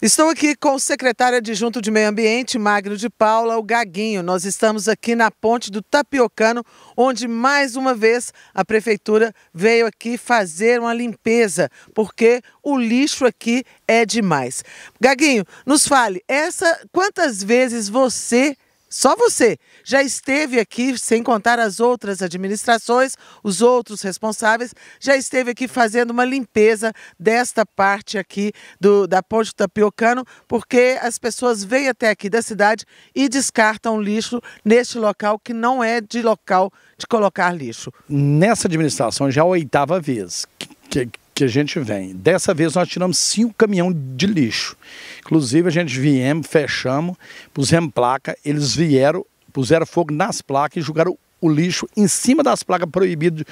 Estou aqui com o secretário adjunto de Meio Ambiente, Magno de Paula, o Gaguinho. Nós estamos aqui na ponte do Tapiocano, onde mais uma vez a prefeitura veio aqui fazer uma limpeza, porque o lixo aqui é demais. Gaguinho, nos fale, essa quantas vezes você só você já esteve aqui, sem contar as outras administrações, os outros responsáveis, já esteve aqui fazendo uma limpeza desta parte aqui do, da Ponte Tapiocano, porque as pessoas vêm até aqui da cidade e descartam lixo neste local que não é de local de colocar lixo. Nessa administração já é a oitava vez que, que que a gente vem. Dessa vez nós tiramos cinco caminhões de lixo. Inclusive a gente viemos, fechamos, pusemos placa, eles vieram, puseram fogo nas placas e jogaram o lixo em cima das placas proibidas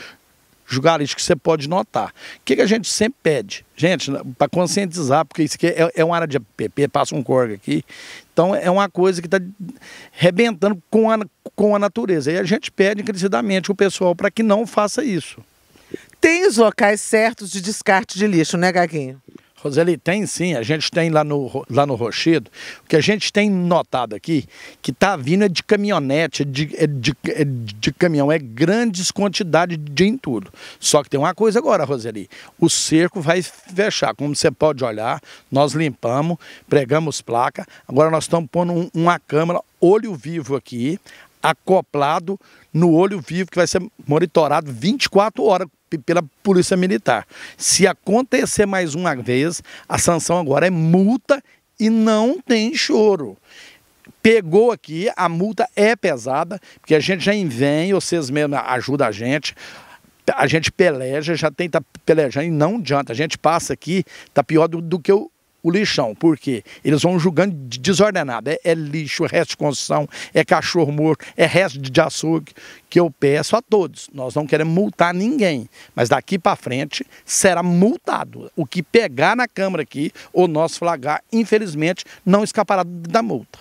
jogar lixo, que você pode notar. O que, que a gente sempre pede? Gente, para conscientizar, porque isso aqui é, é uma área de APP, passa um corga aqui. Então é uma coisa que está rebentando com a, com a natureza. E a gente pede encarecidamente o pessoal para que não faça isso. Tem os locais certos de descarte de lixo, né, Gaguinho? Roseli, tem sim, a gente tem lá no, lá no Rochedo, o que a gente tem notado aqui, que tá vindo é de caminhonete, é de, é de, é de, caminhão, é grandes quantidades de entulho. Só que tem uma coisa agora, Roseli, o cerco vai fechar, como você pode olhar, nós limpamos, pregamos placa, agora nós estamos pondo um, uma câmera, olho vivo aqui, acoplado no olho vivo, que vai ser monitorado 24 horas pela Polícia Militar. Se acontecer mais uma vez, a sanção agora é multa e não tem choro. Pegou aqui, a multa é pesada, porque a gente já vem, vocês mesmo ajudam a gente a gente peleja, já tenta pelejar e não adianta. A gente passa aqui, tá pior do, do que o, o lixão. Por quê? Eles vão julgando desordenado. É, é lixo, é resto de construção, é cachorro morto, é resto de açougue, que eu peço a todos. Nós não queremos multar ninguém, mas daqui para frente será multado. O que pegar na Câmara aqui, ou nós flagar infelizmente, não escapará da multa.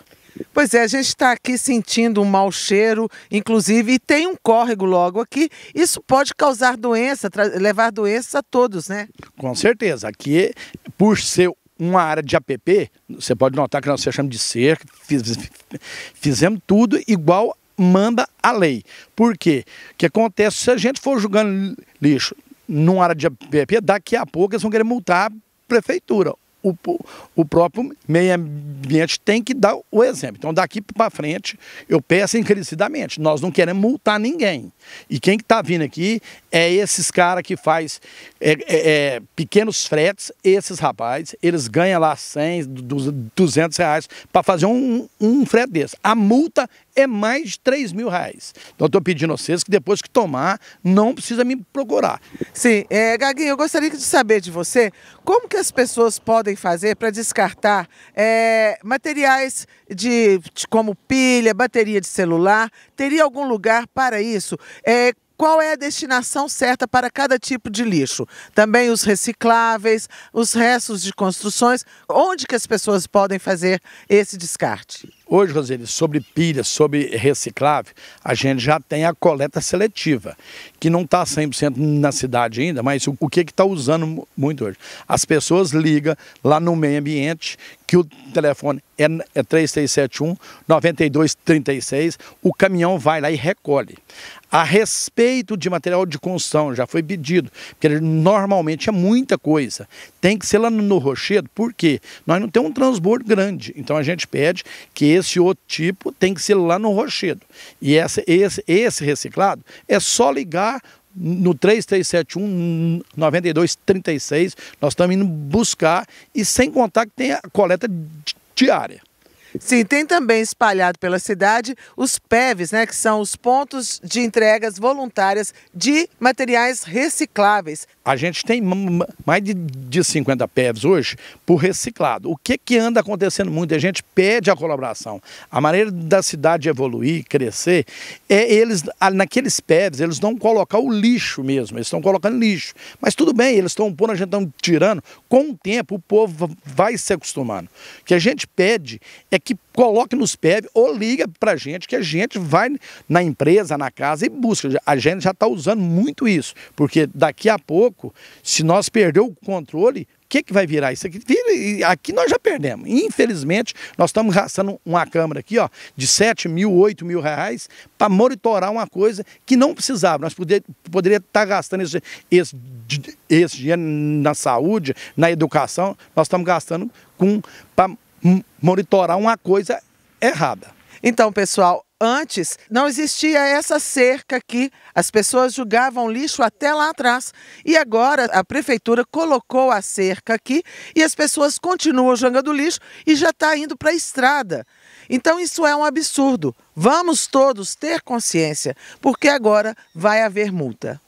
Pois é, a gente está aqui sentindo um mau cheiro, inclusive, e tem um córrego logo aqui. Isso pode causar doença, levar doenças a todos, né? Com certeza. Aqui, por ser uma área de APP, você pode notar que nós fechamos de cerca, fiz, fizemos tudo igual manda a lei. Por quê? O que acontece se a gente for jogando lixo numa área de APP, daqui a pouco eles vão querer multar a prefeitura o, o próprio meio ambiente tem que dar o exemplo. Então, daqui para frente, eu peço encarecidamente, nós não queremos multar ninguém. E quem está vindo aqui é esses caras que faz é, é, é, pequenos fretes, esses rapazes, eles ganham lá 100, 200 reais para fazer um, um frete desse. A multa é mais de 3 mil reais. Então, estou pedindo a vocês que depois que tomar, não precisa me procurar. Sim. É, Gaguinho, eu gostaria de saber de você como que as pessoas podem fazer para descartar é, materiais de, de, como pilha, bateria de celular. Teria algum lugar para isso? É, qual é a destinação certa para cada tipo de lixo. Também os recicláveis, os restos de construções, onde que as pessoas podem fazer esse descarte? Hoje, Roseli, sobre pilhas, sobre reciclável, a gente já tem a coleta seletiva, que não está 100% na cidade ainda, mas o que está usando muito hoje? As pessoas ligam lá no meio ambiente, que o telefone é, é 3371-9236, o caminhão vai lá e recolhe. A respeito de material de construção, já foi pedido, porque normalmente é muita coisa. Tem que ser lá no rochedo, porque nós não temos um transbordo grande. Então a gente pede que esse outro tipo tem que ser lá no rochedo. E essa, esse, esse reciclado é só ligar no 3371 9236. Nós estamos indo buscar e sem contar que tem a coleta diária. Sim, tem também espalhado pela cidade os PEVs, né, que são os pontos de entregas voluntárias de materiais recicláveis. A gente tem mais de 50 PEVs hoje por reciclado. O que, que anda acontecendo muito? A gente pede a colaboração. A maneira da cidade evoluir, crescer, é eles, naqueles PEVs, eles não colocar o lixo mesmo, eles estão colocando lixo. Mas tudo bem, eles estão pondo, a gente está tirando. Com o tempo, o povo vai se acostumando. O que a gente pede é que coloque nos pés, ou liga para a gente, que a gente vai na empresa, na casa e busca. A gente já está usando muito isso, porque daqui a pouco, se nós perder o controle, o que, que vai virar isso aqui? Aqui nós já perdemos. Infelizmente, nós estamos gastando uma câmera aqui, ó, de 7 mil, 8 mil reais, para monitorar uma coisa que não precisava. Nós poder, poderia estar tá gastando esse, esse, esse dinheiro na saúde, na educação, nós estamos gastando com para monitorar uma coisa errada. Então, pessoal, antes não existia essa cerca aqui, as pessoas jogavam lixo até lá atrás. E agora a prefeitura colocou a cerca aqui e as pessoas continuam jogando lixo e já está indo para a estrada. Então isso é um absurdo. Vamos todos ter consciência, porque agora vai haver multa.